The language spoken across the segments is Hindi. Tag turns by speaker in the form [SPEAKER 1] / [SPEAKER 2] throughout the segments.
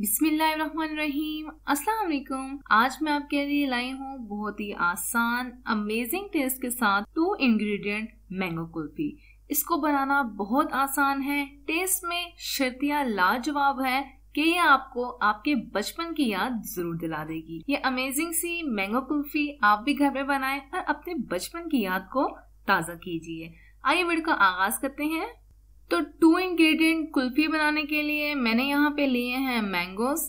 [SPEAKER 1] बिस्मिल्लाहिर्रहमानिर्रहीम अस्सलाम वालेकुम आज मैं आपके लिए लाई हूँ बहुत ही आसान अमेजिंग टेस्ट के साथ टू इंग्रेडिएंट मैंगो कुल्फी इसको बनाना बहुत आसान है टेस्ट में शर्तिया लाजवाब है कि ये आपको आपके बचपन की याद जरूर दिला देगी ये अमेजिंग सी मैंगो कुल्फी आप भी घर में बनाएं और अपने बचपन की याद को ताज़ा कीजिए आइए वीडियो का आगाज करते हैं तो टू इंग्रेडिएंट कुल्फी बनाने के लिए मैंने यहाँ पे लिए हैं मैंगोज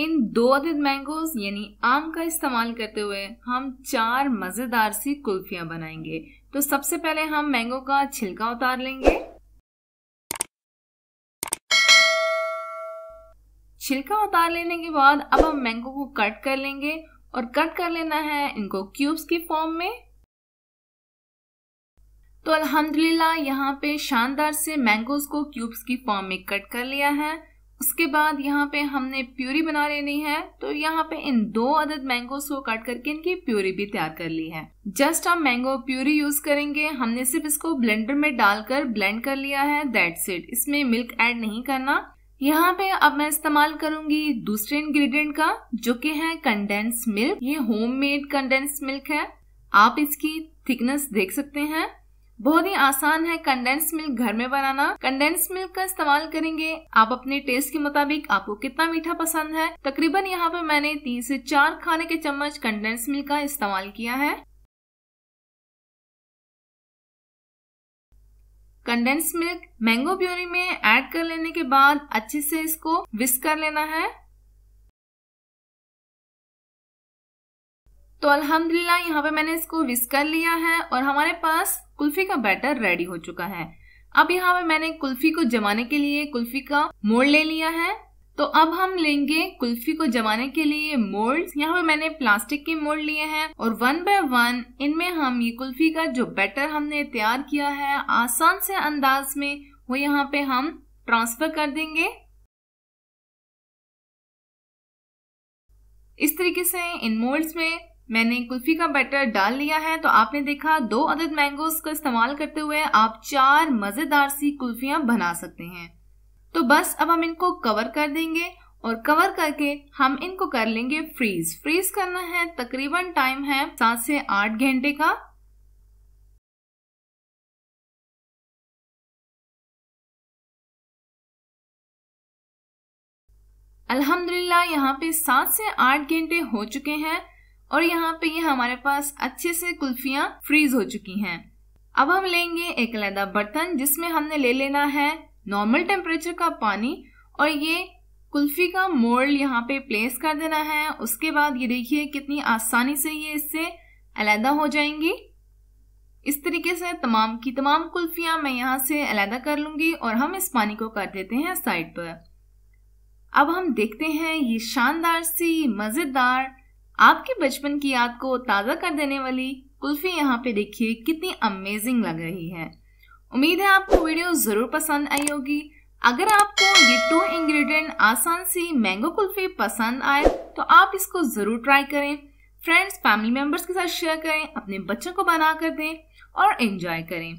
[SPEAKER 1] इन दो अदद मैंगोज यानी आम का इस्तेमाल करते हुए हम चार मज़ेदार सी कुल्फिया बनाएंगे तो सबसे पहले हम मैंगो का छिलका उतार लेंगे छिलका उतार लेने के बाद अब हम मैंगो को कट कर लेंगे और कट कर लेना है इनको क्यूब्स की फॉर्म में तो अल्हम्दुलिल्लाह यहाँ पे शानदार से मैंगोज को क्यूब्स की फॉर्म में कट कर लिया है उसके बाद यहाँ पे हमने प्यूरी बना लेनी है तो यहाँ पे इन दो अदद मैंगोज को कट करके इनकी प्यूरी भी तैयार कर ली है जस्ट हम मैंगो प्यूरी यूज करेंगे हमने सिर्फ इसको ब्लेंडर में डालकर ब्लेंड कर लिया है दैट सेट इसमें मिल्क एड नहीं करना यहाँ पे अब मैं इस्तेमाल करूंगी दूसरे इंग्रेडिएंट का जो कि है कंडेंस मिल्क ये होममेड कंडेंस मिल्क है आप इसकी थिकनेस देख सकते हैं बहुत ही आसान है कंडेंस मिल्क घर में बनाना कंडेंस मिल्क का इस्तेमाल करेंगे आप अपने टेस्ट के मुताबिक आपको कितना मीठा पसंद है तकरीबन यहाँ पर मैंने तीन से चार खाने के चम्मच कंडेंस मिल्क का इस्तेमाल किया है कंडेंस मिल्क मैंगो प्योरी में ऐड कर लेने के बाद अच्छे से इसको विस्क कर लेना है तो अल्हम्दुलिल्लाह यहाँ पे मैंने इसको विस्क कर लिया है और हमारे पास कुल्फी का बैटर रेडी हो चुका है अब यहाँ पे मैंने कुल्फी को जमाने के लिए कुल्फी का मोल्ड ले लिया है तो अब हम लेंगे कुल्फी को जमाने के लिए मोल्ड यहाँ पे मैंने प्लास्टिक के मोल्ड लिए हैं और वन बाय वन इनमें हम ये कुल्फी का जो बैटर हमने तैयार किया है आसान से अंदाज में वो यहाँ पे हम ट्रांसफर कर देंगे इस तरीके से इन मोल्ड्स में मैंने कुल्फी का बैटर डाल लिया है तो आपने देखा दो अदद मैंगोज का इस्तेमाल करते हुए आप चार मज़ेदार सी कुल्फिया बना सकते हैं तो बस अब हम इनको कवर कर देंगे और कवर करके हम इनको कर लेंगे फ्रीज फ्रीज करना है तकरीबन टाइम है सात से आठ घंटे का अल्हम्दुलिल्लाह यहाँ पे सात से आठ घंटे हो चुके हैं और यहाँ पे ये हमारे पास अच्छे से कुल्फिया फ्रीज हो चुकी हैं अब हम लेंगे एक अलहदा बर्तन जिसमें हमने ले लेना है नॉर्मल टेम्परेचर का पानी और ये कुल्फी का मोल्ड यहाँ पे प्लेस कर देना है उसके बाद ये देखिए कितनी आसानी से ये इससे अलहदा हो जाएंगी इस तरीके से तमाम की तमाम कुल्फियाँ मैं यहाँ से अलहदा कर लूँगी और हम इस पानी को कर देते हैं साइड पर अब हम देखते हैं ये शानदार सी मज़ेदार आपके बचपन की याद को ताज़ा कर देने वाली कुल्फी यहाँ पे देखिए कितनी अमेजिंग लग रही है उम्मीद है आपको वीडियो ज़रूर पसंद आई होगी अगर आपको ये टू इंग्रेडिएंट आसान सी मैंगो कुल्फी पसंद आए तो आप इसको ज़रूर ट्राई करें फ्रेंड्स फैमिली मेंबर्स के साथ शेयर करें अपने बच्चों को बना कर दें और एंजॉय करें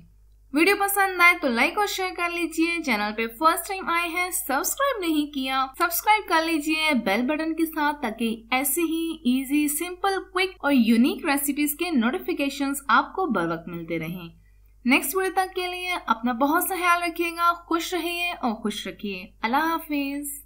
[SPEAKER 1] वीडियो पसंद आए तो लाइक और शेयर कर लीजिए चैनल पे फर्स्ट टाइम आए हैं सब्सक्राइब नहीं किया सब्सक्राइब कर लीजिए बेल बटन के साथ ताकि ऐसे ही इजी सिंपल क्विक और यूनिक रेसिपीज के नोटिफिकेशंस आपको बर वक्त मिलते रहे नेक्स्ट वीडियो तक के लिए अपना बहुत सा ख्याल रखिएगा खुश रहिए और खुश रखिए अल्लाह हाफिज़